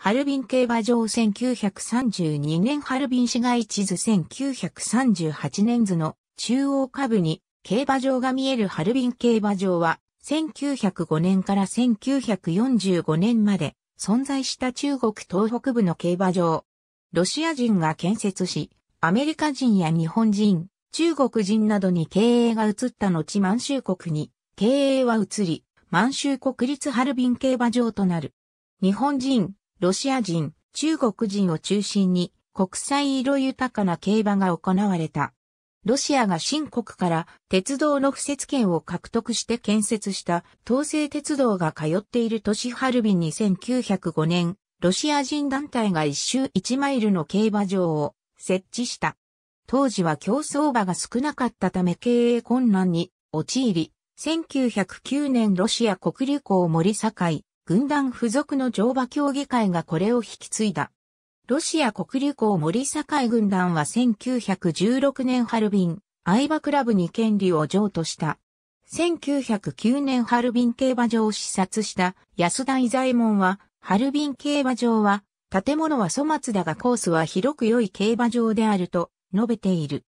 ハルビン競馬場1932年ハルビン市街地図1938年図の中央下部に競馬場が見えるハルビン競馬場は1905年から1945年まで存在した中国東北部の競馬場。ロシア人が建設し、アメリカ人や日本人、中国人などに経営が移った後満州国に経営は移り、満州国立ハルビン競馬場となる。日本人、ロシア人、中国人を中心に国際色豊かな競馬が行われた。ロシアが新国から鉄道の敷設権を獲得して建設した東西鉄道が通っている都市ハルビンに1905年、ロシア人団体が一周1マイルの競馬場を設置した。当時は競走馬が少なかったため経営困難に陥り、1909年ロシア国流行森境、軍団付属の乗馬協議会がこれを引き継いだ。ロシア国立行森境軍団は1916年ハルン・ア相バクラブに権利を譲渡した。1909年ハルビン競馬場を視察した安田伊左衛門は、ハルビン競馬場は、建物は粗末だがコースは広く良い競馬場であると述べている。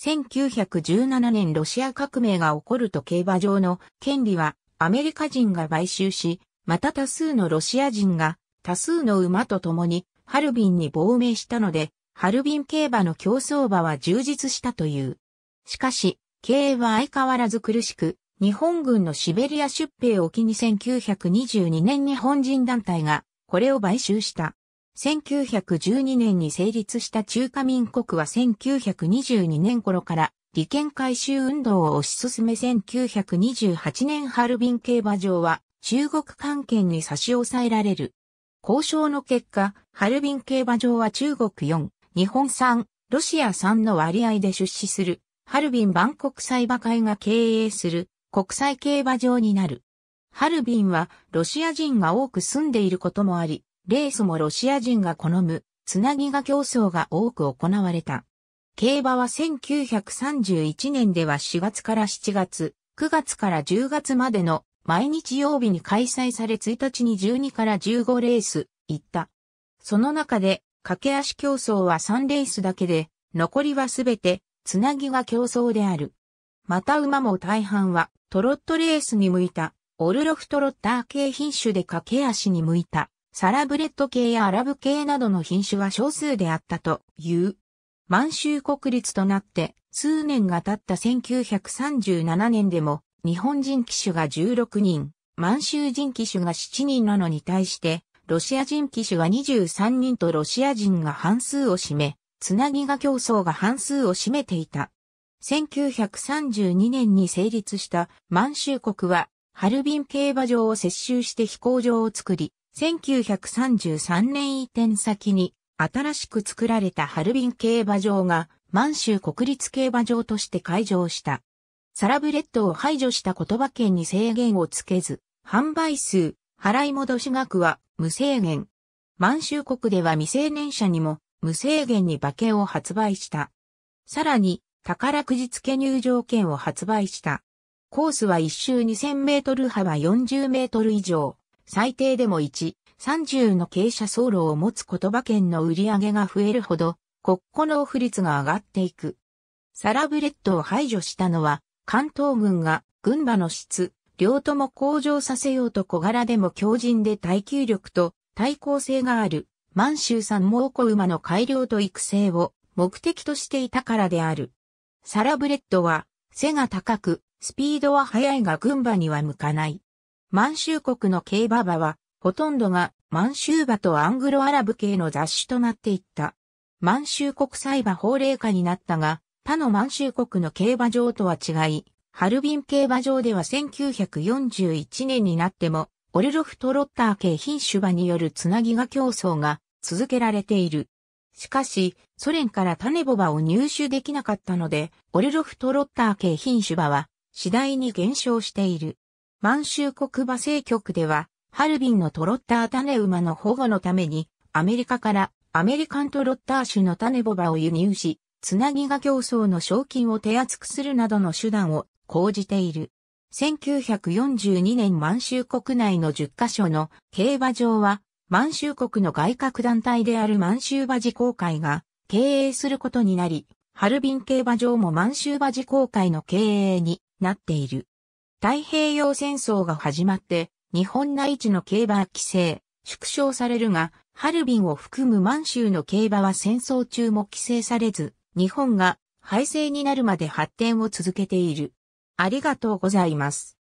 1917年ロシア革命が起こると競馬場の権利はアメリカ人が買収し、また多数のロシア人が多数の馬と共にハルビンに亡命したので、ハルビン競馬の競争馬は充実したという。しかし、経営は相変わらず苦しく、日本軍のシベリア出兵を機に1922年日本人団体がこれを買収した。1912年に成立した中華民国は1922年頃から利権回収運動を推し進め1928年ハルビン競馬場は中国関係に差し押さえられる。交渉の結果、ハルビン競馬場は中国4、日本3、ロシア3の割合で出資する、ハルビン万国際馬会が経営する国際競馬場になる。ハルビンはロシア人が多く住んでいることもあり、レースもロシア人が好む、つなぎが競争が多く行われた。競馬は1931年では4月から7月、9月から10月までの毎日曜日に開催され1日に12から15レース、行った。その中で、駆け足競争は3レースだけで、残りはすべて、つなぎが競争である。また馬も大半は、トロットレースに向いた、オルロフトロッター系品種で駆け足に向いた、サラブレッド系やアラブ系などの品種は少数であったという。満州国立となって、数年が経った1937年でも、日本人機種が16人、満州人機種が7人なのに対して、ロシア人機種が23人とロシア人が半数を占め、つなぎが競争が半数を占めていた。1932年に成立した満州国は、ハルビン競馬場を接収して飛行場を作り、1933年移転先に新しく作られたハルビン競馬場が満州国立競馬場として開場した。サラブレッドを排除した言葉権に制限をつけず、販売数、払い戻し額は無制限。満州国では未成年者にも無制限に馬券を発売した。さらに、宝くじ付け入場券を発売した。コースは1周2000メートル幅40メートル以上、最低でも1、30の傾斜走路を持つ言葉券の売り上げが増えるほど、国庫納付率が上がっていく。サラブレッドを排除したのは、関東軍が軍馬の質、両とも向上させようと小柄でも強靭で耐久力と対抗性がある満州産猛虎馬の改良と育成を目的としていたからである。サラブレッドは背が高く、スピードは速いが軍馬には向かない。満州国の競馬馬は、ほとんどが満州馬とアングロアラブ系の雑種となっていった。満州国際馬法令下になったが、他の満州国の競馬場とは違い、ハルビン競馬場では1941年になっても、オルロフ・トロッター系品種馬によるつなぎが競争が続けられている。しかし、ソ連から種ボバを入手できなかったので、オルロフ・トロッター系品種馬は次第に減少している。満州国馬政局では、ハルビンのトロッター種馬の保護のために、アメリカからアメリカントロッター種の種ボバを輸入し、つなぎが競争の賞金を手厚くするなどの手段を講じている。1942年満州国内の10カ所の競馬場は満州国の外郭団体である満州馬事公会が経営することになり、ハルビン競馬場も満州馬事公会の経営になっている。太平洋戦争が始まって日本内地の競馬規制、縮小されるが、ハルビンを含む満州の競馬は戦争中も規制されず、日本が廃政になるまで発展を続けている。ありがとうございます。